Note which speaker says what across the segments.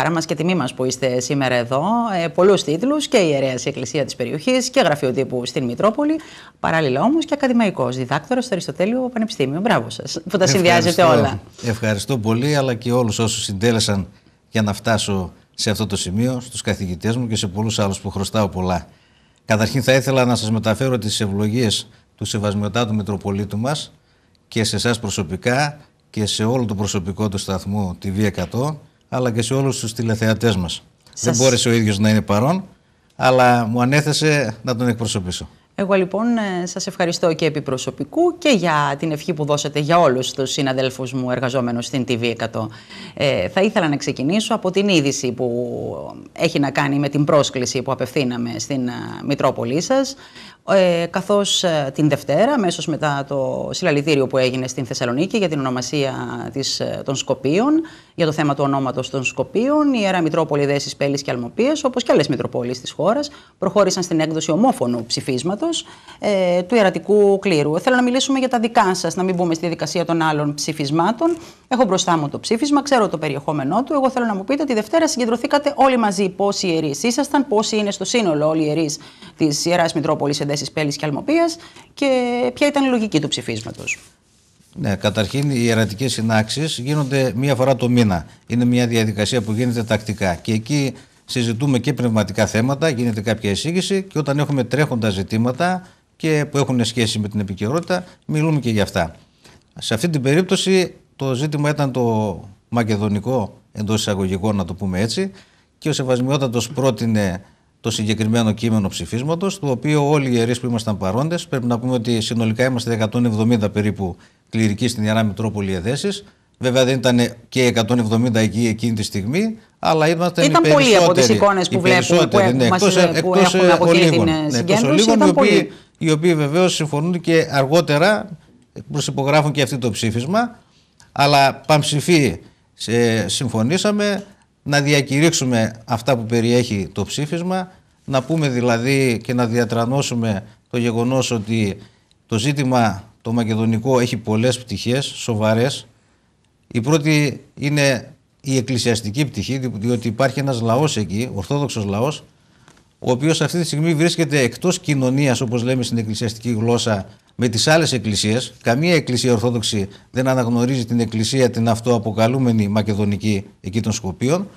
Speaker 1: Χαρά μας και τιμή μας που είστε σήμερα εδώ. Ε, Πολλούς τίτλους και ιερέας εκκλησία της περιοχής και γραφείο τύπου στην Μητρόπολη. Παράλληλα όμως και ακαδημαϊκός διδάκτορας στο Αριστοτέλειο Πανεπιστήμιο. Μπράβο σας που τα συνδυάζετε όλα.
Speaker 2: Ευχαριστώ πολύ, αλλά και όλους όσους συντέλεσαν για να φτάσω σε αυτό το σημείο, στους καθηγητές μου και σε πολλούς άλλους που χρωστάω πολλά. Καταρχήν θα ήθελα να σας μεταφέρω τις ευλογίες του Σεβασμιωτάτου Μητροπολίτου μας και σε εσάς προσωπικά και σε όλο το προσωπικό του σταθμού TV100 αλλά και σε όλους τους τηλεθεατές μας. Δεν μπόρεσε ο ίδιος να είναι παρόν, αλλά μου ανέθεσε να τον εκπροσωπήσω.
Speaker 1: Εγώ λοιπόν ε, σας ευχαριστώ και επί προσωπικού και για την ευχή που δώσατε για όλους τους συναδέλφους μου εργαζόμενους στην TV100. Ε, θα ήθελα να ξεκινήσω από την είδηση που έχει να κάνει με την πρόσκληση που απευθύναμε στην ε, Μητρόπολη σας ε, καθώς ε, την Δευτέρα, μέσως μετά το συλλαλητήριο που έγινε στην Θεσσαλονίκη για την ονομασία της, ε, των Σκοπίων, για το θέμα του ονόματος των Σκοπίων, η Ιερά Μητρόπολη Δέσης Πέλης και Αλμοπίας, όπως και άλλες Μητροπόλεις της χώρας, προχώρησαν στην έκδοση ομόφωνου ψηφίσματος ε, του ιερατικού κλήρου. Θέλω να μιλήσουμε για τα δικά σας, να μην μπούμε στη δικασία των άλλων ψηφισμάτων. Έχω μπροστά μου το ψήφισμα, ξέρω το περιεχόμενό του. Εγώ θέλω να μου πείτε τη Δευτέρα συγκεντρωθήκατε όλοι μαζί. Πόσοι ιερείς ήσασταν, πόσοι είναι στο σύνολο όλοι οι ιερείς της Ιεράς Μητρόπολης Εντέσης Πέλης και Αλμοπίας και ποια ήταν η λογική του ψηφίσματος.
Speaker 2: Ναι, καταρχήν οι ιερατικές συνάξεις γίνονται μία φορά το μήνα. Είναι μια διαδικασία που γίνεται τακτικά. Και εκεί συζητούμε και πνευματικά θέματα, γίνεται κάποια εισήγηση και όταν έχουμε τρέχοντα ζητήματα και που έχουν σχέση με την επικαιρότητα, μιλούμε και για αυτά. Σε αυτή την περίπτωση το ζήτημα ήταν το μακεδονικό, εντός εισαγωγικών να το πούμε έτσι, και ο Σεβασμιότατος πρότεινε το συγκεκριμένο κείμενο ψηφίσματος, το οποίο όλοι οι ιερείς που ήμασταν παρόντες, πρέπει να πούμε ότι συνολικά είμαστε 170 περίπου κληρικοί στην Ιερά Μητρόπολη Εδέσει. Βέβαια δεν ήταν και 170 εκεί εκείνη τη στιγμή, αλλά ήμασταν ήταν οι πολλοί από τις εικόνες που βλέπουμε. Που ναι, εκτό ε, ε, ολίγων. Ναι, εκτό οι οποίοι, οι οποίοι βεβαίως συμφωνούν και αργότερα προσυπογράφουν και αυτοί το ψήφισμα αλλά πανψηφί σε, συμφωνήσαμε να διακηρύξουμε αυτά που περιέχει το ψήφισμα, να πούμε δηλαδή και να διατρανώσουμε το γεγονός ότι το ζήτημα το μακεδονικό έχει πολλές πτυχές, σοβαρές. Η πρώτη είναι η εκκλησιαστική πτυχή, διότι υπάρχει ένας λαός εκεί, ορθόδοξος λαός, ο οποίος αυτή τη στιγμή βρίσκεται εκτός κοινωνίας, όπως λέμε στην εκκλησιαστική γλώσσα, με τις άλλες εκκλησίες. Καμία εκκλησία Ορθόδοξη δεν αναγνωρίζει την εκκλησία την αυτοαποκαλούμενη Μακεδονική εκεί των Σκοπίων.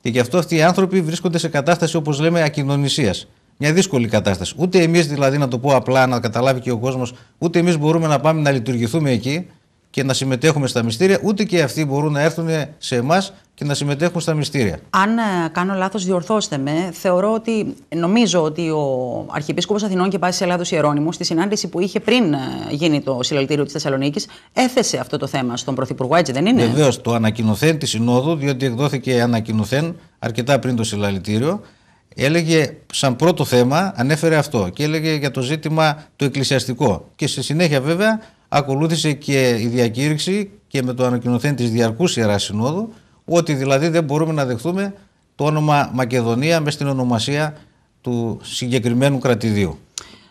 Speaker 2: Και γι' αυτό αυτοί οι άνθρωποι βρίσκονται σε κατάσταση, όπως λέμε, ακοινωνισία. Μια δύσκολη κατάσταση. Ούτε εμείς, δηλαδή, να το πω απλά, να καταλάβει και ο κόσμος, ούτε εμείς μπορούμε να πάμε να λειτουργηθούμε εκεί και να συμμετέχουμε στα μυστήρια, ούτε και αυτοί μπορούν να έρθουν σε εμάς και να συμμετέχουν στα μυστήρια.
Speaker 1: Αν ε, κάνω λάθος, διορθώστε με. Θεωρώ ότι, νομίζω ότι ο Αρχιεπίσκοπος Αθηνών και Πάση Ελλάδος Ιερώνυμος, στη συνάντηση που είχε πριν ε, γίνει το συλλαλητήριο της Θεσσαλονίκης, έθεσε αυτό το θέμα στον Πρωθυπουργό, έτσι δεν είναι. Βεβαίως,
Speaker 2: το ανακοινωθέν της Συνόδου, διότι εκδόθηκε ανακοινωθέν αρκετά πριν το συλλαλητήριο, έλεγε σαν πρώτο θέμα, ανέφερε αυτό και έλεγε για το ζήτημα το εκκλησιαστικό. Και στη συνέχεια, βέβαια, ακολούθησε και η διακήρυξη και με το ανακοινωθέν της Διαρκούς Ιεράς Συνόδου ότι δηλαδή δεν μπορούμε να δεχθούμε το όνομα Μακεδονία μες στην ονομασία του συγκεκριμένου κρατηδίου.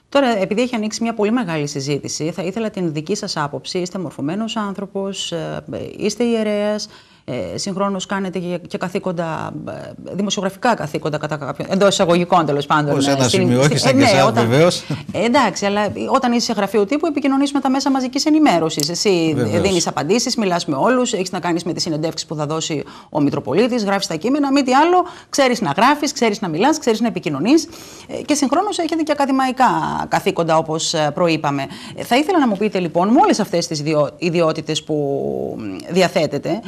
Speaker 1: Τώρα, επειδή έχει ανοίξει μια πολύ μεγάλη συζήτηση, θα ήθελα την δική σας άποψη. Είστε μορφωμένος άνθρωπος, ε, είστε ιερέας, ε, Συγχρόνως κάνετε και, καθήκοντα, ε, δημοσιογραφικά καθήκοντα κατά κάποιο. εντός εισαγωγικών τέλος πάντων. Ως ε, ένα σημείο, όχι ε, ναι, Εντάξει, αλλά όταν είσαι σε γραφείο τύπου, επικοινωνείς με τα μέσα μαζικής ενημέρωσης. Εσύ δίνεις απαντήσεις, μιλάς με όλους, έχεις να κάνεις με τις συνεντεύξεις που θα δώσει ο Μητροπολίτης, γράφεις τα κείμενα, μη τι άλλο, ξέρεις να γράφεις, ξέρεις να μιλάς, ξέρεις να επικοινωνείς και συγχρόνως έχετε και ακαδημαϊκά καθήκοντα όπως προείπαμε. Θα ήθελα να μου πείτε λοιπόν, με όλες αυτές τις ιδιότητες που διαθέτετε,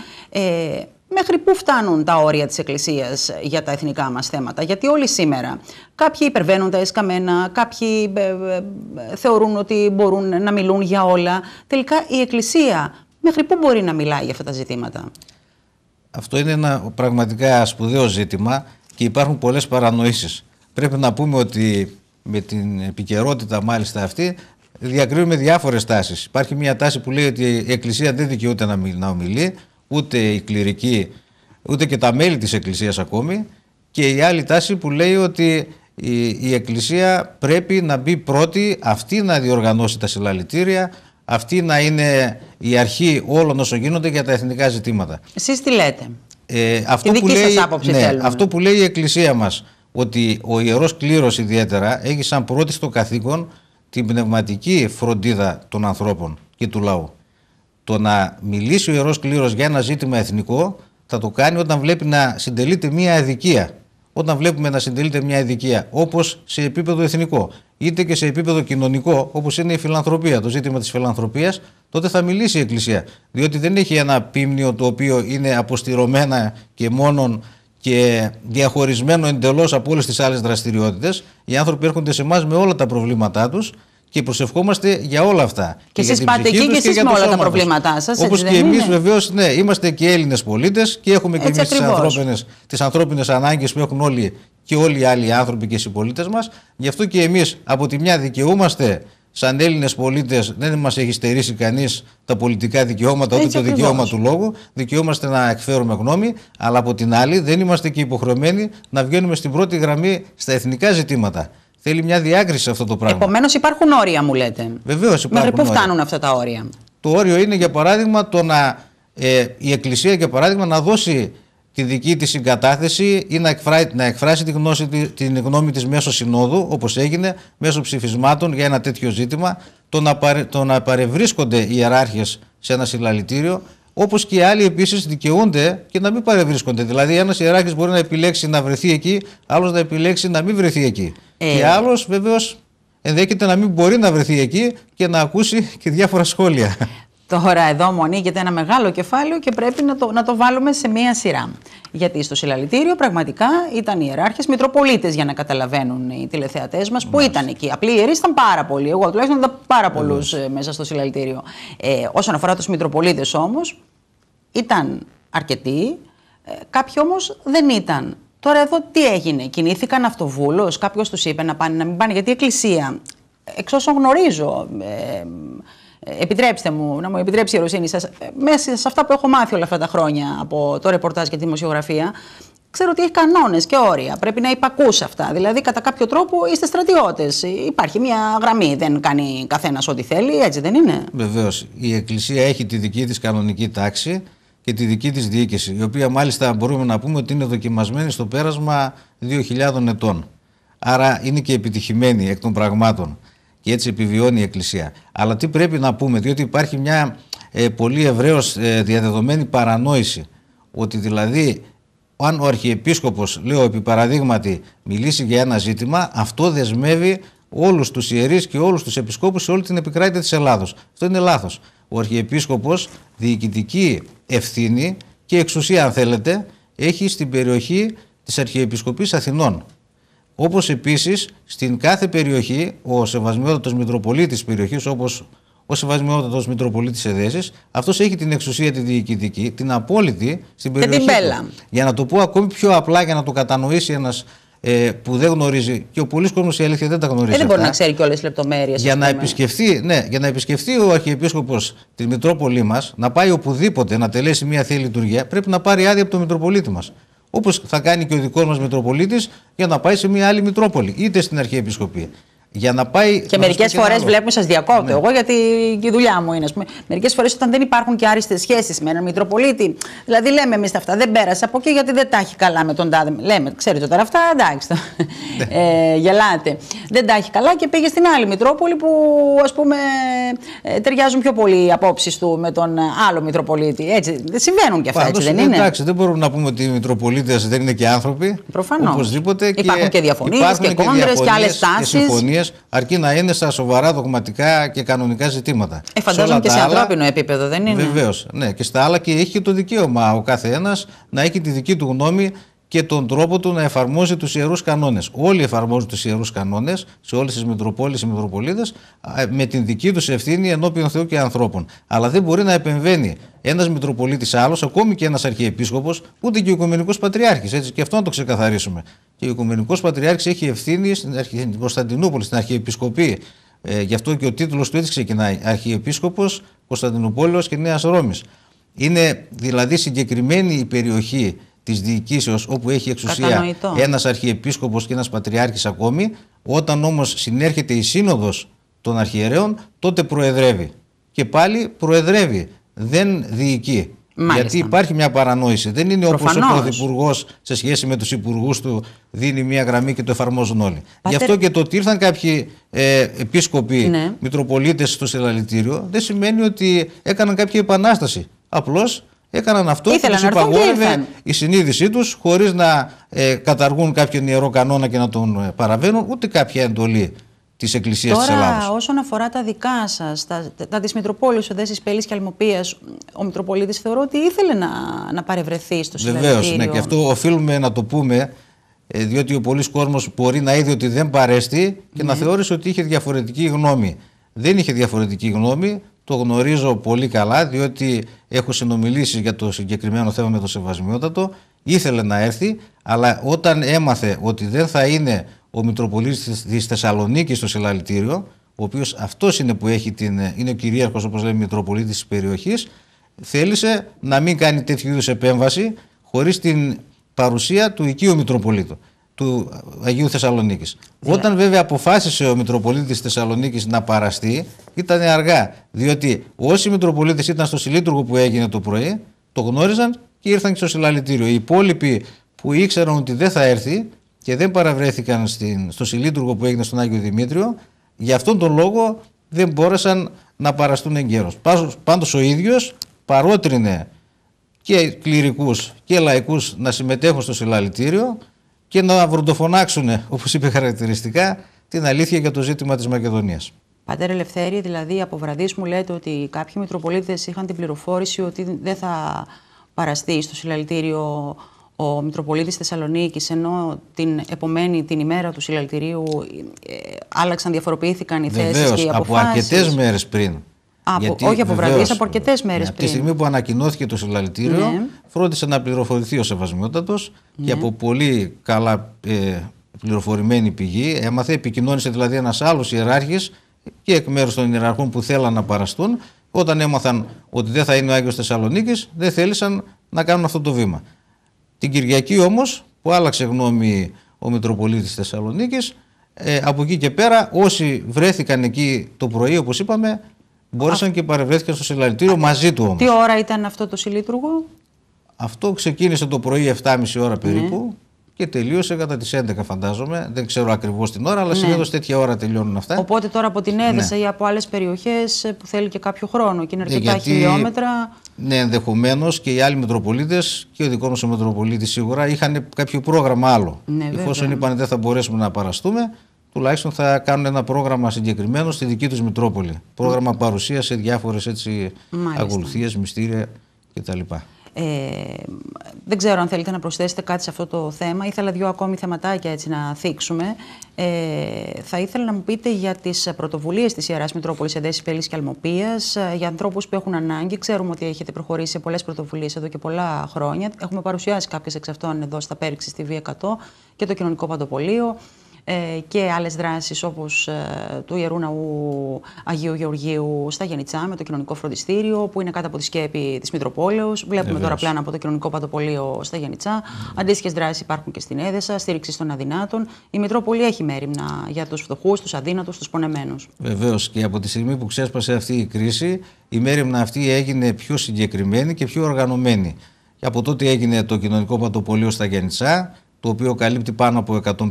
Speaker 1: μέχρι πού φτάνουν τα όρια της Εκκλησίας για τα εθνικά μας θέματα. Γιατί όλοι σήμερα κάποιοι υπερβαίνουν τα εσκαμένα, κάποιοι ε, ε, ε, θεωρούν ότι μπορούν να μιλούν για όλα. Τελικά η Εκκλησία μέχρι πού μπορεί να μιλάει για αυτά τα ζητήματα.
Speaker 2: Αυτό είναι ένα πραγματικά σπουδαίο ζήτημα και υπάρχουν πολλές παρανοήσεις. Πρέπει να πούμε ότι με την επικαιρότητα μάλιστα αυτή διακρίνουμε διάφορες τάσεις. Υπάρχει μια τάση που λέει ότι η Εκκλησία δεν δικαιούται να ομιλεί, ούτε οι κληρικοί, ούτε και τα μέλη της Εκκλησίας ακόμη και η άλλη τάση που λέει ότι η, Εκκλησία πρέπει να μπει πρώτη, αυτή να διοργανώσει τα συλλαλητήρια, αυτή να είναι η αρχή όλων όσων γίνονται για τα εθνικά ζητήματα.
Speaker 1: Εσείς τι λέτε,
Speaker 2: ε, αυτό, δική που σας άποψη ναι, θέλουμε. αυτό που λέει η Εκκλησία μας, ότι ο Ιερός Κλήρος ιδιαίτερα έχει σαν πρώτη στο καθήκον την πνευματική φροντίδα των ανθρώπων και του λαού. Το να μιλήσει ο Ιερός Κλήρος για ένα ζήτημα εθνικό θα το κάνει όταν βλέπει να συντελείται μια αδικία. Όταν βλέπουμε να συντελείται μια αδικία, όπως σε επίπεδο εθνικό, είτε και σε επίπεδο κοινωνικό, όπως είναι η φιλανθρωπία, το ζήτημα της φιλανθρωπίας, τότε θα μιλήσει η Εκκλησία. Διότι δεν έχει ένα πίμνιο το οποίο είναι αποστηρωμένα και μόνον και διαχωρισμένο εντελώς από όλες τις άλλες δραστηριότητες. Οι άνθρωποι έρχονται σε εμάς με όλα τα προβλήματά τους και προσευχόμαστε για όλα αυτά. Και, και εσεί πάτε εκεί και εσεί με όλα τα προβλήματά σας. Όπως και εμεί, βεβαίως, ναι, είμαστε και Έλληνες πολίτες και έχουμε και εμείς τις ανθρώπινε ανάγκες που έχουν όλοι και όλοι οι άλλοι άνθρωποι και οι συμπολίτες μας. Γι' αυτό και εμείς, από τη μια, δικαιούμαστε σαν Έλληνες πολίτες, δεν μας έχει στερήσει κανείς τα πολιτικά δικαιώματα, ούτε το δικαίωμα του λόγου. Δικαιούμαστε να εκφέρουμε γνώμη, αλλά από την άλλη, δεν είμαστε και υποχρεωμένοι να βγαίνουμε στην πρώτη γραμμή στα εθνικά ζητήματα. Θέλει μια διάκριση αυτό το πράγμα. Επομένως υπάρχουν όρια, μου λέτε. Βεβαίως υπάρχουν. Μέχρι πού φτάνουν αυτά τα όρια. Το όριο είναι, για παράδειγμα, το να ε, η Εκκλησία, για παράδειγμα, να δώσει τη δική της συγκατάθεση ή να εκφράσει, να τη γνώση, την γνώμη της μέσω συνόδου, όπως έγινε, μέσω ψηφισμάτων για ένα τέτοιο ζήτημα, το να, το να παρευρίσκονται οι ιεράρχες σε ένα συλλαλητήριο, όπως και οι άλλοι επίσης δικαιούνται και να μην παρευρίσκονται. Δηλαδή, ένας ιεράρχης μπορεί να επιλέξει να βρεθεί εκεί, άλλος να επιλέξει να μην βρεθεί εκεί. Ε... Και άλλος βεβαίως ενδέχεται να μην μπορεί να βρεθεί εκεί και να ακούσει και διάφορα σχόλια. Τώρα
Speaker 1: εδώ μου ανοίγεται ένα μεγάλο κεφάλαιο και πρέπει να το, να το βάλουμε σε μία σειρά. Γιατί στο συλλαλητήριο πραγματικά ήταν οι ιεράρχες για να καταλαβαίνουν οι τηλεθεατές μας που ήταν εκεί. Απλοί ιερή ήταν πάρα πολλοί, εγώ τουλάχιστον ήταν πάρα πολλούς ε, μέσα στο συλλαλητήριο. Ε, όσον αφορά τους Μητροπολίτες όμως, ήταν αρκετοί, ε, κάποιοι όμως δεν ήταν Τώρα εδώ τι έγινε, κινήθηκαν αυτοβούλος, κάποιος τους είπε να πάνε, να μην πάνε, γιατί η Εκκλησία, εξ όσων γνωρίζω, ε, ε επιτρέψτε μου, να μου επιτρέψει η οροσύνη σας. Ε, μέσα σε αυτά που έχω μάθει όλα αυτά τα χρόνια από το ρεπορτάζ και τη δημοσιογραφία, ξέρω ότι έχει κανόνες και όρια, πρέπει να υπακούς αυτά. Δηλαδή, κατά κάποιο τρόπο είστε στρατιώτες. υπάρχει μια γραμμή, δεν κάνει καθένας ό,τι θέλει, έτσι δεν είναι.
Speaker 2: Βεβαίως, η Εκκλησία έχει τη δική της κανονική τάξη, και τη δική της διοίκηση, η οποία μάλιστα μπορούμε να πούμε ότι είναι δοκιμασμένη στο πέρασμα 2.000 ετών. Άρα είναι και επιτυχημένη εκ των πραγμάτων και έτσι επιβιώνει η Εκκλησία. Αλλά τι πρέπει να πούμε, διότι υπάρχει μια ε, πολύ ευρέως ε, διαδεδομένη παρανόηση, ότι δηλαδή αν ο Αρχιεπίσκοπος, λέω επί παραδείγματι, μιλήσει για ένα ζήτημα, αυτό δεσμεύει όλους τους ιερείς και όλους τους επισκόπους σε όλη την επικράτεια της Ελλάδος. Αυτό είναι λάθος. Ο Αρχιεπίσκοπος διοικητική ευθύνη και εξουσία, αν θέλετε, έχει στην περιοχή της Αρχιεπισκοπής Αθηνών. Όπως επίσης στην κάθε περιοχή ο Σεβασμιότατος Μητροπολίτης περιοχής, όπως ο Σεβασμιότατος Μητροπολίτης Εδέσης, αυτός έχει την εξουσία τη διοικητική, την απόλυτη στην περιοχή. Και την Για να το πω ακόμη πιο απλά, για να το κατανοήσει ένας ε, που δεν γνωρίζει και ο πολλής κόσμος η αλήθεια δεν τα γνωρίζει. Ε, δεν μπορεί να ξέρει και
Speaker 1: όλες τις λεπτομέρειες. Για, να
Speaker 2: επισκεφθεί, ναι, για να επισκεφθεί ο Αρχιεπίσκοπος τη Μητρόπολη μας, να πάει οπουδήποτε να τελέσει μια θεία λειτουργία, πρέπει να πάρει άδεια από το Μητροπολίτη μας. Όπως θα κάνει και ο δικός μας Μητροπολίτης για να πάει σε μια άλλη Μητρόπολη, είτε στην Αρχιεπισκοπία. Για να πάει και μερικέ φορέ βλέπουμε, σας διακόπτω ναι. εγώ,
Speaker 1: γιατί η δουλειά μου είναι. Μερικές φορές όταν δεν υπάρχουν και άριστες σχέσεις με έναν Μητροπολίτη, δηλαδή λέμε εμείς αυτά, δεν πέρασε από εκεί γιατί δεν τα έχει καλά με τον τάδε. Λέμε, ξέρετε τώρα αυτά, εντάξει. Ναι. ε, γελάτε. Δεν τα έχει καλά και πήγε στην άλλη Μητρόπολη που ας πούμε ε, ταιριάζουν πιο πολύ οι απόψεις του με τον άλλο Μητροπολίτη. Έτσι, συμβαίνουν και αυτά, Πάντως, έτσι δεν είναι. Εντάξει,
Speaker 2: δεν μπορούμε να πούμε ότι οι Μητροπολίτες δεν είναι και άνθρωποι. Προφανώς. Υπάρχουν και διαφωνίες και κόντρες και άλλες τάσει αρκεί να είναι στα σοβαρά δογματικά και κανονικά ζητήματα. Ε, φαντάζομαι και σε άλλα, ανθρώπινο
Speaker 1: επίπεδο, δεν είναι. Βεβαίως.
Speaker 2: Ναι, και στα άλλα και έχει και το δικαίωμα ο κάθε ένα να έχει τη δική του γνώμη και τον τρόπο του να εφαρμόζει τους ιερούς κανόνες. Όλοι εφαρμόζουν τους ιερούς κανόνες σε όλες τις Μητροπόλει και Μητροπολίτε με την δική τους ευθύνη ενώπιον Θεού και ανθρώπων. Αλλά δεν μπορεί να επεμβαίνει ένας Μητροπολίτης άλλος, ακόμη και ένας Αρχιεπίσκοπος, ούτε και ο Οικουμενικός Πατριάρχης. και αυτό να το ξεκαθαρίσουμε και ο Οικουμενικός Πατριάρχης έχει ευθύνη στην Κωνσταντινούπολη, στην Αρχιεπισκοπή. Ε, γι' αυτό και ο τίτλος του έτσι ξεκινάει. Αρχιεπίσκοπος Κωνσταντινούπολης και Νέας Ρώμης. Είναι δηλαδή συγκεκριμένη η περιοχή της διοικήσεως όπου έχει εξουσία ένας Αρχιεπίσκοπος και ένας Πατριάρχης ακόμη. Όταν όμως συνέρχεται η Σύνοδος των Αρχιερέων, τότε προεδρεύει. Και πάλι προεδρεύει. Δεν διοικεί. Γιατί υπάρχει μια παρανόηση. Δεν είναι όπως ο Πρωθυπουργός σε σχέση με τους υπουργούς του δίνει μια γραμμή και το εφαρμόζουν όλοι. Πατέρ... Γι' αυτό και το ότι ήρθαν κάποιοι ε, επίσκοποι, ναι. μητροπολίτες στο συλλαλητήριο δεν σημαίνει ότι έκαναν κάποια επανάσταση. Απλώς έκαναν αυτό που του υπαγόρευε η συνείδησή τους χωρίς να ε, καταργούν κάποιον ιερό κανόνα και να τον παραβαίνουν, ούτε κάποια εντολή της Εκκλησίας της Ελλάδα.
Speaker 1: Όσον αφορά τα δικά σας, τα, τα της Μητροπόλης Οδέση Πέλης και Αλμοπίας, ο Μητροπολίτης θεωρώ ότι ήθελε να, να παρευρεθεί στο συνέδριο. Βεβαίω, ναι, και αυτό
Speaker 2: οφείλουμε να το πούμε, ε, διότι ο πολλής κόσμος μπορεί να είδε ότι δεν παρέστη και να ναι. θεώρησε ότι είχε διαφορετική γνώμη. Δεν είχε διαφορετική γνώμη, το γνωρίζω πολύ καλά, διότι έχω συνομιλήσει για το συγκεκριμένο θέμα με τον Σεβασμιότατο. Ήθελε να έρθει, αλλά όταν έμαθε ότι δεν θα είναι ο Μητροπολίτης της Θεσσαλονίκης στο συλλαλητήριο, ο οποίος αυτός είναι που έχει την, είναι ο κυριαρχό όπως λέμε Μητροπολίτης της περιοχής, θέλησε να μην κάνει τέτοιου είδους επέμβαση χωρίς την παρουσία του οικείου Μητροπολίτου του Αγίου Θεσσαλονίκης. Ναι. Όταν βέβαια αποφάσισε ο Μητροπολίτης Θεσσαλονίκης να παραστεί, ήταν αργά. Διότι όσοι Μητροπολίτες ήταν στο συλλήτουργο που έγινε το πρωί, το γνώριζαν και ήρθαν και στο συλλαλητήριο. Οι υπόλοιποι που ήξεραν ότι δεν θα έρθει, και δεν παραβρέθηκαν στην, στο συλλήτουργο που έγινε στον Άγιο Δημήτριο, γι' αυτόν τον λόγο δεν μπόρεσαν να παραστούν εγκαίρως. Πάντως ο ίδιος παρότρινε και κληρικούς και λαϊκούς να συμμετέχουν στο συλλαλητήριο και να βροντοφωνάξουν, όπως είπε χαρακτηριστικά, την αλήθεια για το ζήτημα της Μακεδονίας.
Speaker 1: Πατέρα Ελευθέρη, δηλαδή από βραδείς μου λέτε ότι κάποιοι Μητροπολίτες είχαν την πληροφόρηση ότι δεν θα παραστεί στο συλλαλητήριο ο Μητροπολίτης Θεσσαλονίκης ενώ την επομένη την ημέρα του συλλαλητηρίου ε, άλλαξαν, διαφοροποιήθηκαν οι θέσεις και οι αποφάσεις. από αρκετές
Speaker 2: μέρες πριν. Γιατί, όχι από βραδίε, από
Speaker 1: αρκετές μέρες πριν. Ναι, από τη στιγμή
Speaker 2: που ανακοινώθηκε το συλλαλητήριο, ναι. φρόντισε να πληροφορηθεί ο Σεβασμιότατος και ναι. από πολύ καλά ε, πληροφορημένη πηγή έμαθε, επικοινώνησε δηλαδή ένας άλλος ιεράρχης και εκ μέρους των ιεραρχών που θέλαν να παραστούν. Όταν έμαθαν ότι δεν θα είναι ο Άγιος Θεσσαλονίκης, δεν θέλησαν να κάνουν αυτό το βήμα. Την Κυριακή όμως που άλλαξε γνώμη ο Μητροπολίτης Θεσσαλονίκης ε, από εκεί και πέρα όσοι βρέθηκαν εκεί το πρωί όπως είπαμε μπόρεσαν και παρευρέθηκαν στο συλλαλητήριο μαζί του όμως.
Speaker 1: Τι ώρα ήταν αυτό το συλλήτουργο?
Speaker 2: Αυτό ξεκίνησε το πρωί 7.30 ώρα περίπου. Ναι και τελείωσε κατά τις 11 φαντάζομαι. Δεν ξέρω ακριβώς την ώρα, αλλά ναι. συνήθως τέτοια ώρα τελειώνουν αυτά.
Speaker 1: Οπότε τώρα από την Έδεσα ναι. ή από άλλες περιοχές ε, που θέλει και κάποιο χρόνο και είναι ε, αρκετά Γιατί, χιλιόμετρα.
Speaker 2: Ναι, ενδεχομένως και οι άλλοι Μητροπολίτε και ο δικός μας Μητροπολίτη σίγουρα είχαν κάποιο πρόγραμμα άλλο. Ναι, Εφόσον είπαν δεν θα μπορέσουμε να παραστούμε, τουλάχιστον θα κάνουν ένα πρόγραμμα συγκεκριμένο στη δική τους Μητρόπολη. Πρόγραμμα παρουσίας σε διάφορες ακολουθίες, μυστήρια κτλ.
Speaker 1: Ε, δεν ξέρω αν θέλετε να προσθέσετε κάτι σε αυτό το θέμα. Ήθελα δύο ακόμη θεματάκια έτσι να θίξουμε. Ε, θα ήθελα να μου πείτε για τις πρωτοβουλίες της Ιεράς Μητρόπολης Εντέση Πέλη και Αλμοπίας ε, για ανθρώπους που έχουν ανάγκη. Ξέρουμε ότι έχετε προχωρήσει σε πολλές πρωτοβουλίες εδώ και πολλά χρόνια. Έχουμε παρουσιάσει κάποιες εξ αυτών εδώ στα Πέριξης στη V100 και το Κοινωνικό Παντοπολείο. Ε, και άλλες δράσεις όπως ε, του Ιερού Ναού Αγίου Γεωργίου στα Γενιτσά με το κοινωνικό φροντιστήριο που είναι κάτω από τη σκέπη της Μητροπόλεως. Βλέπουμε τώρα πλάνα από το κοινωνικό παντοπολείο στα Γενιτσά. Mm. Αντίστοιχες δράσεις υπάρχουν και στην Έδεσα, στήριξη των αδυνάτων. Η Μητρόπολη έχει μέρημνα για τους φτωχούς, τους αδύνατους, τους πονεμένους.
Speaker 2: Βεβαίως, και από τη στιγμή που ξέσπασε αυτή η κρίση η μέρημνα αυτή έγινε πιο συγκεκριμένη και πιο οργανωμένη. Και από τότε έγινε το κοινωνικό παντοπολείο στα Γενιτσά, το οποίο καλύπτει πάνω από 150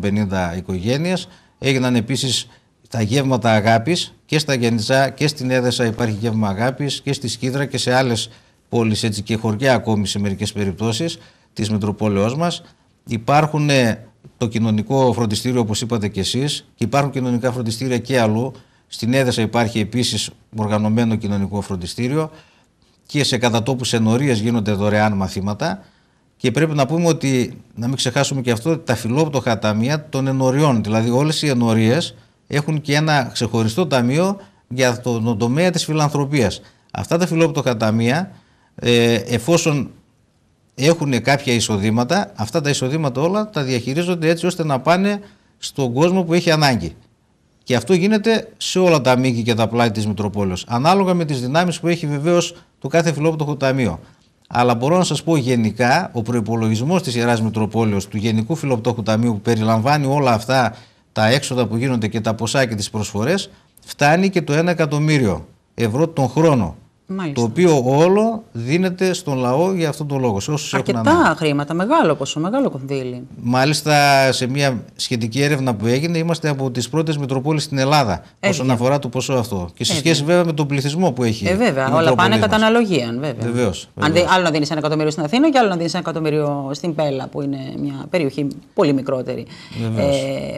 Speaker 2: οικογένειες. Έγιναν επίσης τα γεύματα αγάπης και στα Γενιζά και στην Έδεσα υπάρχει γεύμα αγάπης και στη Σκύδρα και σε άλλες πόλεις έτσι και χωριά ακόμη σε μερικές περιπτώσεις της Μητροπόλεως μας. Υπάρχουν το κοινωνικό φροντιστήριο όπως είπατε και εσείς και υπάρχουν κοινωνικά φροντιστήρια και αλλού. Στην Έδεσα υπάρχει επίσης οργανωμένο κοινωνικό φροντιστήριο και σε κατατόπους ενορίες γίνονται δωρεάν μαθήματα. Και πρέπει να πούμε ότι, να μην ξεχάσουμε και αυτό, τα φιλόπτωχα ταμεία των ενοριών, δηλαδή όλες οι ενωρίες έχουν και ένα ξεχωριστό ταμείο για τον τομέα της φιλανθρωπίας. Αυτά τα φιλόπτωχα ταμεία, ε, εφόσον έχουν κάποια εισοδήματα, αυτά τα εισοδήματα όλα τα διαχειρίζονται έτσι ώστε να πάνε στον κόσμο που έχει ανάγκη. Και αυτό γίνεται σε όλα τα μήκη και τα πλάτη της Μητροπόλεως. Ανάλογα με τις δυνάμεις που έχει βεβαίως το κάθε φιλόπτωχο ταμείο. Αλλά μπορώ να σας πω γενικά ο προπολογισμό της Ιεράς Μητροπόλεως του Γενικού Φιλοπτώχου Ταμείου που περιλαμβάνει όλα αυτά τα έξοδα που γίνονται και τα ποσά και τις προσφορές, φτάνει και το 1 εκατομμύριο ευρώ τον χρόνο. Το οποίο όλο δίνεται στον λαό για αυτόν τον λόγο. Σε όσους Αρκετά
Speaker 1: χρήματα, μεγάλο ποσό, μεγάλο κονδύλι.
Speaker 2: Μάλιστα, σε μια σχετική έρευνα που έγινε, είμαστε από τις πρώτες Μητροπόλει στην Ελλάδα Έχει. όσον αφορά το ποσό αυτό. Και σε σχέση βέβαια με τον πληθυσμό που έχει. Ε, βέβαια, όλα πάνε κατά
Speaker 1: αναλογία. Βέβαια. άλλο να δίνεις ένα εκατομμύριο στην Αθήνα και άλλο να δίνεις ένα εκατομμύριο στην Πέλα, που είναι μια περιοχή πολύ μικρότερη. Ε,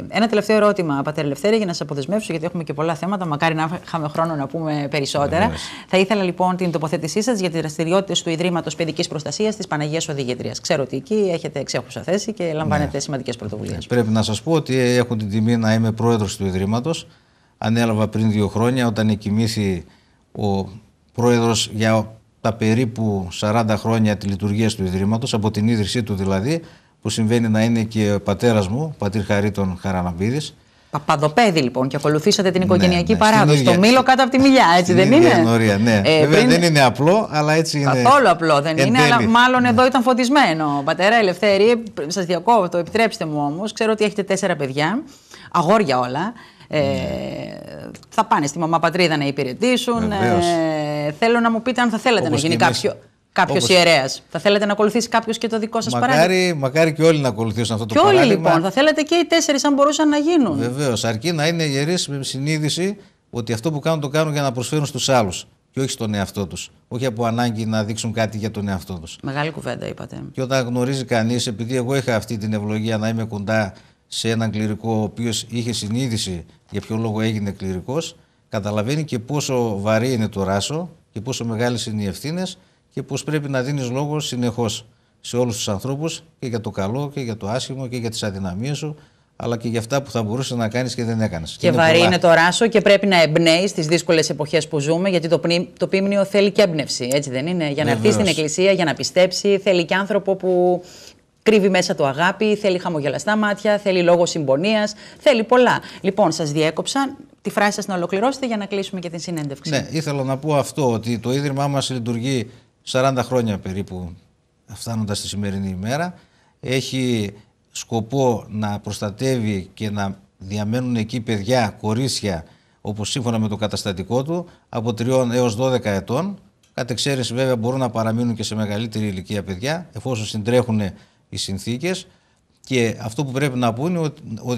Speaker 1: ένα τελευταίο ερώτημα, Πατέρα Ελευθέρη, για να σα αποδεσμεύσω, γιατί έχουμε και πολλά θέματα. Μακάρι να είχαμε χρόνο να πούμε περισσότερα. Θα ήθελα λοιπόν λοιπόν την τοποθέτησή σας για τις δραστηριότητες του Ιδρύματος Παιδικής Προστασίας της Παναγίας Οδηγήτρια. Ξέρω ότι εκεί έχετε εξέχουσα θέση και λαμβάνετε ναι. σημαντικές πρωτοβουλίες. Ε,
Speaker 2: πρέπει να σας πω ότι έχω την τιμή να είμαι πρόεδρος του Ιδρύματος. Ανέλαβα πριν δύο χρόνια όταν εκοιμήθη ο πρόεδρος για τα περίπου 40 χρόνια της λειτουργίας του Ιδρύματος, από την ίδρυσή του δηλαδή, που συμβαίνει να είναι και πατέρας μου, πατήρ Χαρίτων Χαραναμπίδης. Παπαδοπέδη λοιπόν και ακολουθήσατε την ναι, οικογενειακή ναι, παράδοση. Το μήλο κάτω από τη μιλιά, έτσι δεν είναι. ναι. Ε, Βέβαια δεν είναι απλό, αλλά έτσι είναι. Καθόλου
Speaker 1: απλό δεν είναι, αλλά μάλλον ναι. εδώ ήταν φωτισμένο. Πατέρα Ελευθέρη, σας διακόπτω, επιτρέψτε μου όμως. Ξέρω ότι έχετε τέσσερα παιδιά, αγόρια όλα. Ε, θα πάνε στη μαμά πατρίδα να υπηρετήσουν. Ε, θέλω να μου πείτε αν θα θέλατε να γίνει κάποιο κάποιος Όπως... ιερέας. Θα θέλετε να ακολουθήσει κάποιος και το δικό σας παράδειγμα.
Speaker 2: Μακάρι και όλοι να ακολουθήσουν αυτό το παράδειγμα. Και όλοι λοιπόν.
Speaker 1: Θα θέλετε και οι τέσσερις, αν μπορούσαν να γίνουν.
Speaker 2: Βεβαίως. Αρκεί να είναι ιερεί με συνείδηση ότι αυτό που κάνουν το κάνουν για να προσφέρουν στους άλλους και όχι στον εαυτό τους. Όχι από ανάγκη να δείξουν κάτι για τον εαυτό τους. Μεγάλη κουβέντα, είπατε. Και όταν γνωρίζει κανείς, επειδή εγώ είχα αυτή την ευλογία να είμαι κοντά σε έναν κληρικό ο οποίος είχε συνείδηση για ποιο λόγο έγινε κληρικός, καταλαβαίνει και πόσο βαρύ είναι το ράσο και πόσο μεγάλες είναι οι ευθύνες και πως πρέπει να δίνεις λόγο συνεχώς σε όλους τους ανθρώπους και για το καλό και για το άσχημο και για τις αδυναμίες σου αλλά και για αυτά που θα μπορούσες να κάνεις και δεν έκανες. Και, και βαρύ είναι
Speaker 1: το ράσο και πρέπει να εμπνέει στις δύσκολες εποχές που ζούμε, γιατί το, πνί, το πίμνιο θέλει και έμπνευση, έτσι δεν είναι. Για να έρθει στην εκκλησία, για να πιστέψει, θέλει και άνθρωπο που κρύβει μέσα του αγάπη, θέλει χαμογελαστά μάτια, θέλει λόγο συμπονίας, θέλει πολλά. Λοιπόν, σας διέκοψα. Τη φράση σας να ολοκληρώσετε για να κλείσουμε και την συνέντευξη. Ναι,
Speaker 2: ήθελα να πω αυτό, ότι το Ίδρυμά μας λειτουργεί 40 χρόνια περίπου φτάνοντας στη σημερινή ημέρα. Έχει σκοπό να προστατεύει και να διαμένουν εκεί παιδιά, κορίτσια, όπως σύμφωνα με το καταστατικό του, από 3 έως 12 ετών. Κατ' εξαίρεση βέβαια μπορούν να παραμείνουν και σε μεγαλύτερη ηλικία παιδιά, εφόσον συντρέχουν οι συνθήκες. Και αυτό που πρέπει να πω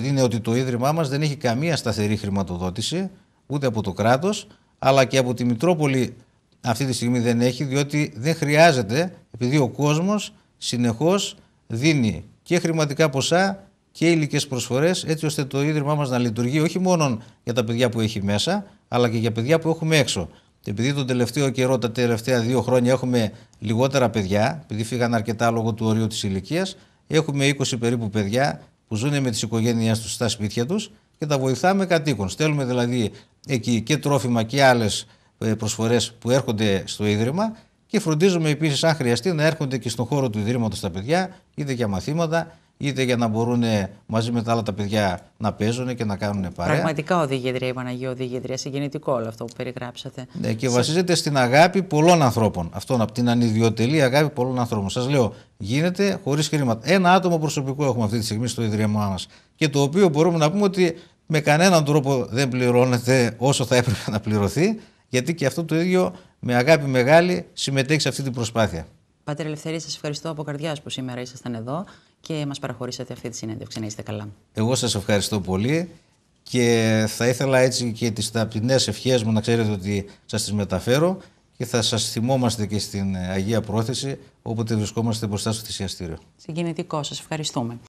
Speaker 2: είναι ότι το Ίδρυμά μας δεν έχει καμία σταθερή χρηματοδότηση, ούτε από το κράτος, αλλά και από τη Μητρόπολη αυτή τη στιγμή δεν έχει, διότι δεν χρειάζεται, επειδή ο κόσμος συνεχώς δίνει και χρηματικά ποσά και υλικές προσφορές έτσι ώστε το ίδρυμά μας να λειτουργεί όχι μόνο για τα παιδιά που έχει μέσα, αλλά και για παιδιά που έχουμε έξω. Επειδή τον τελευταίο καιρό, τα τελευταία δύο χρόνια, έχουμε λιγότερα παιδιά, επειδή φύγαν αρκετά λόγω του ορίου της ηλικίας, έχουμε 20 περίπου παιδιά που ζουν με τις οικογένειές τους στα σπίτια τους και τα βοηθάμε κατοίκων. Στέλνουμε δηλαδή εκεί και τρόφιμα και άλλες ε, προσφορές που έρχονται στο Ίδρυμα και φροντίζουμε επίσης, αν χρειαστεί, να έρχονται και στον χώρο του Ιδρύματος τα παιδιά, είτε για μαθήματα, είτε για να μπορούν ε, μαζί με τα άλλα τα παιδιά να παίζουν και να κάνουν παρέα.
Speaker 1: Πραγματικά οδηγήτρια η Παναγία Οδηγήτρια, συγκινητικό όλο αυτό που περιγράψατε. Ναι, και
Speaker 2: βασίζεται στην αγάπη πολλών ανθρώπων. Αυτόν από την ανιδιωτελή αγάπη πολλών ανθρώπων. Σας λέω, γίνεται χωρίς χρήματα. Ένα άτομο προσωπικό έχουμε αυτή τη στιγμή στο Ιδρύμα μας και το οποίο μπορούμε να πούμε ότι με κανέναν τρόπο δεν πληρώνεται όσο θα έπρεπε να πληρωθεί γιατί και αυτό το ίδιο με αγάπη μεγάλη συμμετέχει σε αυτή την προσπάθεια.
Speaker 1: Πάτερ Ελευθερία, σας ευχαριστώ από καρδιάς που σήμερα ήσασταν εδώ και μας παραχωρήσατε
Speaker 2: αυτή τη συνέντευξη. Να είστε καλά. Εγώ σας ευχαριστώ πολύ και θα ήθελα έτσι και τις ταπεινές ευχές μου να ξέρετε ότι σας τις μεταφέρω και θα σας θυμόμαστε και στην Αγία Πρόθεση όποτε βρισκόμαστε μπροστά στο θυσιαστήριο.
Speaker 1: Συγκινητικό, σας ευχαριστούμε.